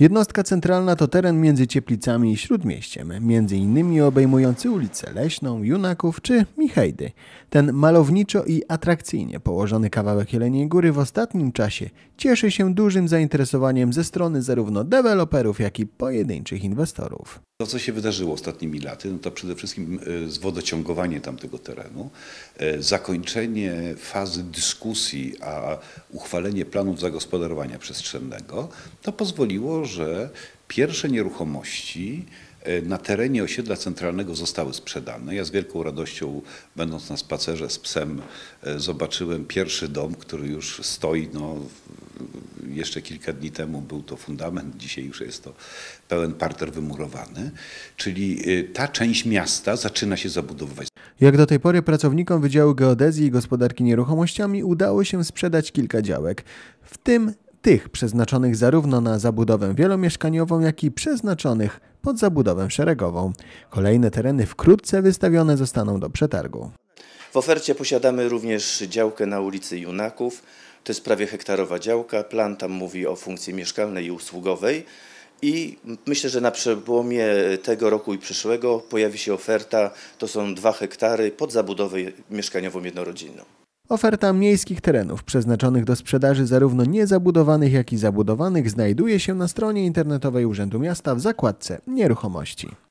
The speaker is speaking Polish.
Jednostka centralna to teren między Cieplicami i Śródmieściem, między innymi obejmujący ulicę Leśną, Junaków czy Michajdy. Ten malowniczo i atrakcyjnie położony kawałek Jeleniej Góry w ostatnim czasie cieszy się dużym zainteresowaniem ze strony zarówno deweloperów, jak i pojedynczych inwestorów. To, co się wydarzyło ostatnimi laty, no to przede wszystkim e, zwodociągowanie tamtego terenu, e, zakończenie fazy dyskusji, a uchwalenie planów zagospodarowania przestrzennego, to pozwoliło że pierwsze nieruchomości e, na terenie osiedla centralnego zostały sprzedane. Ja z wielką radością, będąc na spacerze z psem, e, zobaczyłem pierwszy dom, który już stoi. No, jeszcze kilka dni temu był to fundament, dzisiaj już jest to pełen parter wymurowany. Czyli e, ta część miasta zaczyna się zabudowywać. Jak do tej pory pracownikom Wydziału Geodezji i Gospodarki Nieruchomościami udało się sprzedać kilka działek, w tym tych przeznaczonych zarówno na zabudowę wielomieszkaniową, jak i przeznaczonych pod zabudowę szeregową. Kolejne tereny wkrótce wystawione zostaną do przetargu. W ofercie posiadamy również działkę na ulicy Junaków. To jest prawie hektarowa działka. Plan tam mówi o funkcji mieszkalnej i usługowej. I myślę, że na przełomie tego roku i przyszłego pojawi się oferta. To są dwa hektary pod zabudowę mieszkaniową jednorodzinną. Oferta miejskich terenów przeznaczonych do sprzedaży zarówno niezabudowanych, jak i zabudowanych znajduje się na stronie internetowej Urzędu Miasta w zakładce Nieruchomości.